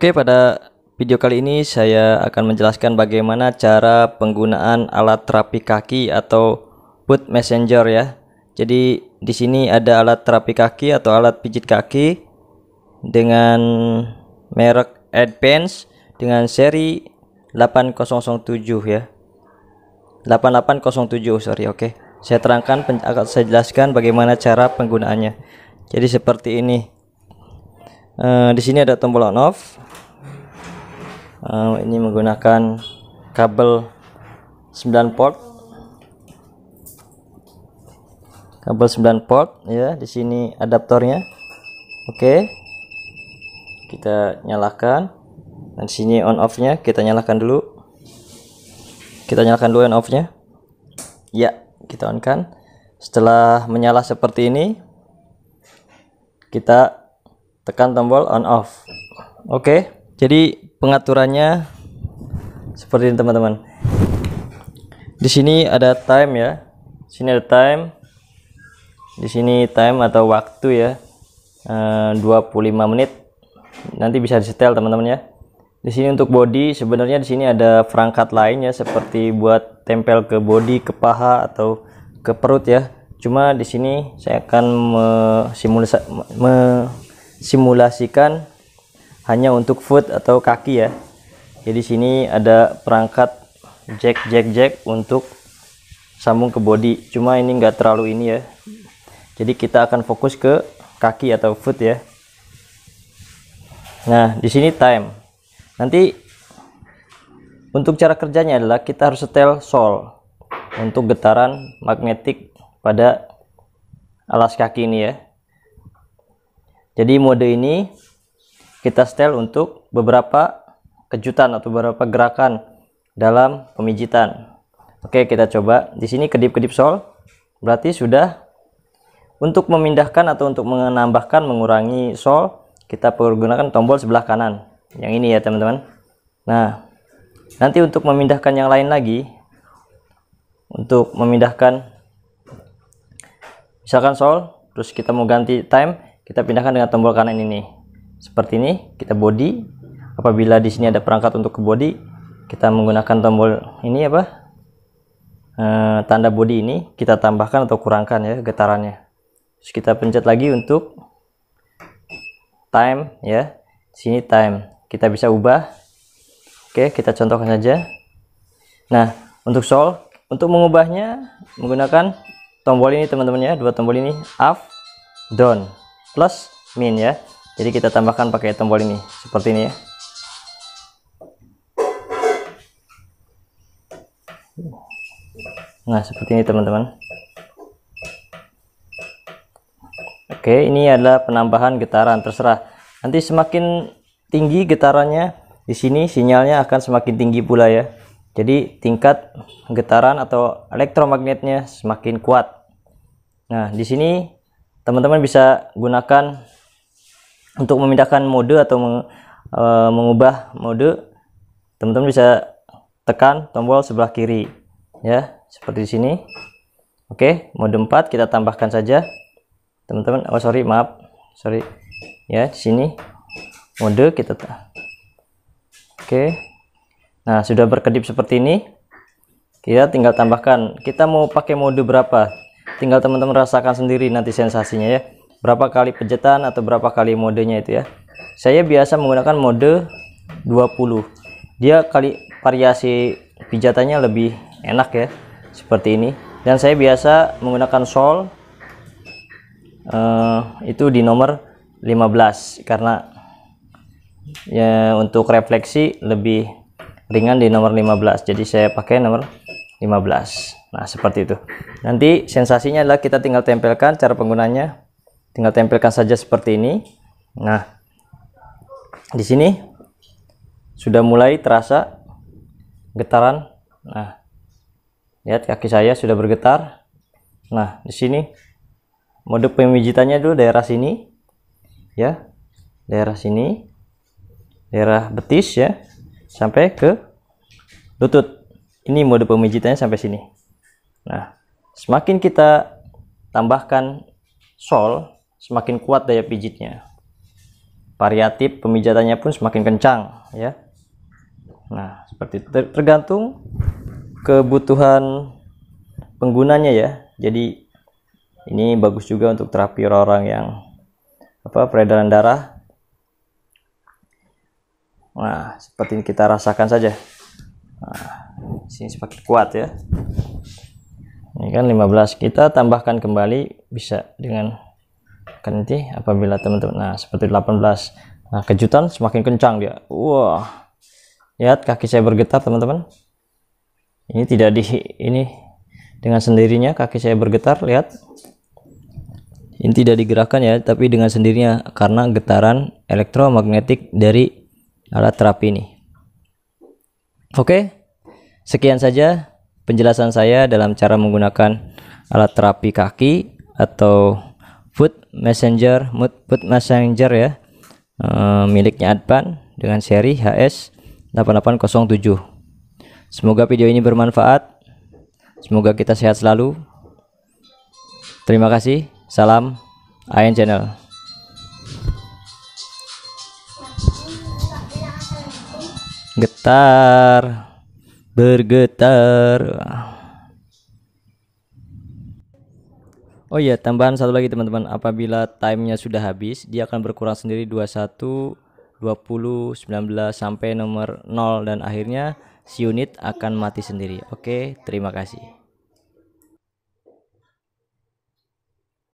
Oke, pada video kali ini saya akan menjelaskan bagaimana cara penggunaan alat terapi kaki atau put messenger ya. Jadi di sini ada alat terapi kaki atau alat pijit kaki dengan merek Advance dengan seri 8007 ya. 8807 sorry oke. Saya terangkan akan saya jelaskan bagaimana cara penggunaannya. Jadi seperti ini. Uh, di sini ada tombol on off uh, ini menggunakan kabel 9 port kabel 9 port ya di sini adaptornya oke okay. kita nyalakan dan sini on off nya kita nyalakan dulu kita nyalakan dulu on off nya ya kita on kan setelah menyala seperti ini kita tekan tombol on off oke okay. jadi pengaturannya seperti ini teman-teman. Di sini ada time ya. Di sini ada time. Di sini time atau waktu ya. E, eh, 25 menit. Nanti bisa disetel teman-teman ya. Di sini untuk body sebenarnya di sini ada perangkat lain ya seperti buat tempel ke body, ke paha atau ke perut ya. Cuma di sini saya akan mesimulasikan hanya untuk foot atau kaki ya jadi sini ada perangkat jack jack jack untuk sambung ke body cuma ini nggak terlalu ini ya jadi kita akan fokus ke kaki atau foot ya nah di sini time nanti untuk cara kerjanya adalah kita harus setel sol untuk getaran magnetik pada alas kaki ini ya jadi mode ini kita setel untuk beberapa kejutan atau beberapa gerakan dalam pemijitan. Oke, kita coba. Di sini kedip-kedip sol berarti sudah untuk memindahkan atau untuk menambahkan mengurangi sol kita pergunakan tombol sebelah kanan. Yang ini ya, teman-teman. Nah, nanti untuk memindahkan yang lain lagi untuk memindahkan misalkan sol terus kita mau ganti time kita pindahkan dengan tombol kanan ini seperti ini kita body apabila di sini ada perangkat untuk ke body kita menggunakan tombol ini apa e, tanda body ini kita tambahkan atau kurangkan ya getarannya terus kita pencet lagi untuk time ya sini time kita bisa ubah oke kita contohkan saja nah untuk sol untuk mengubahnya menggunakan tombol ini teman-teman ya dua tombol ini up down plus min ya jadi kita tambahkan pakai tombol ini seperti ini ya nah seperti ini teman-teman oke ini adalah penambahan getaran terserah nanti semakin tinggi getarannya di sini sinyalnya akan semakin tinggi pula ya jadi tingkat getaran atau elektromagnetnya semakin kuat nah di sini teman-teman bisa gunakan untuk memindahkan mode atau meng, uh, mengubah mode teman-teman bisa tekan tombol sebelah kiri ya seperti di sini oke mode 4 kita tambahkan saja teman-teman oh sorry maaf sorry ya di sini mode kita oke nah sudah berkedip seperti ini kita tinggal tambahkan kita mau pakai mode berapa tinggal teman-teman rasakan sendiri nanti sensasinya ya berapa kali pencetan atau berapa kali modenya itu ya saya biasa menggunakan mode 20 dia kali variasi pijatannya lebih enak ya seperti ini dan saya biasa menggunakan sol uh, itu di nomor 15 karena ya untuk refleksi lebih ringan di nomor 15 jadi saya pakai nomor 15 nah seperti itu nanti sensasinya adalah kita tinggal tempelkan cara penggunanya tinggal tempelkan saja seperti ini nah di sini sudah mulai terasa getaran nah lihat kaki saya sudah bergetar nah di sini mode pemijitannya dulu daerah sini ya daerah sini daerah betis ya sampai ke lutut ini mode pemijitannya sampai sini nah semakin kita tambahkan sol semakin kuat daya pijitnya. Variatif pemijatannya pun semakin kencang, ya. Nah, seperti itu. tergantung kebutuhan penggunanya ya. Jadi ini bagus juga untuk terapi orang-orang yang apa peredaran darah. Nah, seperti ini kita rasakan saja. Nah, sini semakin kuat ya. Ini kan 15 kita tambahkan kembali bisa dengan Kan nanti apabila teman-teman nah seperti 18 nah kejutan semakin kencang dia wah lihat kaki saya bergetar teman-teman ini tidak di ini dengan sendirinya kaki saya bergetar lihat ini tidak digerakkan ya tapi dengan sendirinya karena getaran elektromagnetik dari alat terapi ini oke sekian saja penjelasan saya dalam cara menggunakan alat terapi kaki atau Messenger mood put Messenger ya uh, miliknya Advan dengan seri HS 8807 semoga video ini bermanfaat semoga kita sehat selalu terima kasih salam AIN Channel getar bergetar Oh iya, tambahan satu lagi teman-teman, apabila timenya sudah habis, dia akan berkurang sendiri 21 20 19 sampai nomor 0 dan akhirnya si unit akan mati sendiri. Oke, terima kasih.